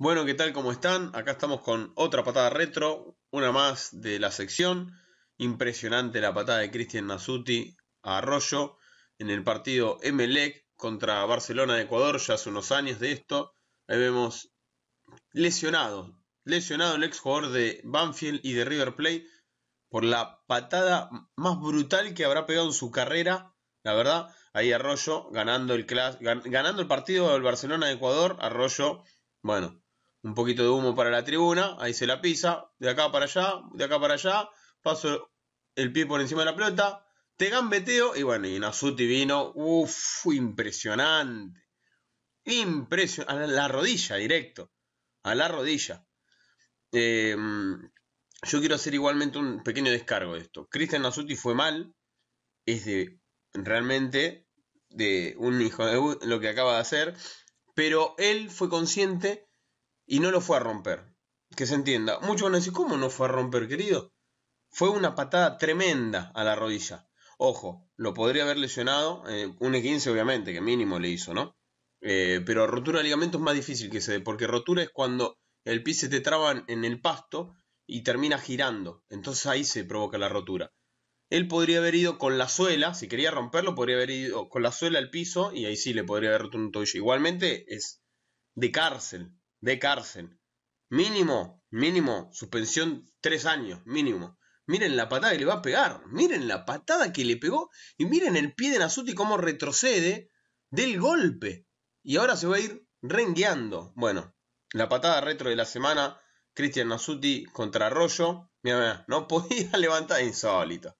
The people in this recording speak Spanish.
Bueno, ¿qué tal? ¿Cómo están? Acá estamos con otra patada retro, una más de la sección. Impresionante la patada de Cristian Nasuti a Arroyo en el partido MLEC contra Barcelona de Ecuador, ya hace unos años de esto. Ahí vemos lesionado, lesionado el ex jugador de Banfield y de River Plate por la patada más brutal que habrá pegado en su carrera, la verdad. Ahí Arroyo ganando el, ganando el partido del Barcelona de Ecuador, Arroyo, bueno, un poquito de humo para la tribuna, ahí se la pisa, de acá para allá, de acá para allá, paso el pie por encima de la pelota, te gambeteo y bueno, y Nasuti vino, uff, impresionante, impresionante, a la rodilla directo, a la rodilla. Em, yo quiero hacer igualmente un pequeño descargo de esto. Cristian Nasuti fue mal, es de realmente de un hijo de lo que acaba de hacer, pero él fue consciente y no lo fue a romper. Que se entienda. Muchos van a decir, ¿cómo no fue a romper, querido? Fue una patada tremenda a la rodilla. Ojo, lo podría haber lesionado, eh, un E15 obviamente, que mínimo le hizo, ¿no? Eh, pero rotura de ligamento es más difícil que se dé, porque rotura es cuando el pie se te traba en el pasto y termina girando. Entonces ahí se provoca la rotura. Él podría haber ido con la suela, si quería romperlo, podría haber ido con la suela al piso y ahí sí le podría haber roto un tobillo. Igualmente es de cárcel, de cárcel. Mínimo, mínimo, suspensión tres años, mínimo. Miren la patada que le va a pegar, miren la patada que le pegó y miren el pie de Nasuti cómo retrocede del golpe. Y ahora se va a ir rengueando. Bueno, la patada retro de la semana, Cristian Nasuti contra mira, Mira, no podía levantar insólito.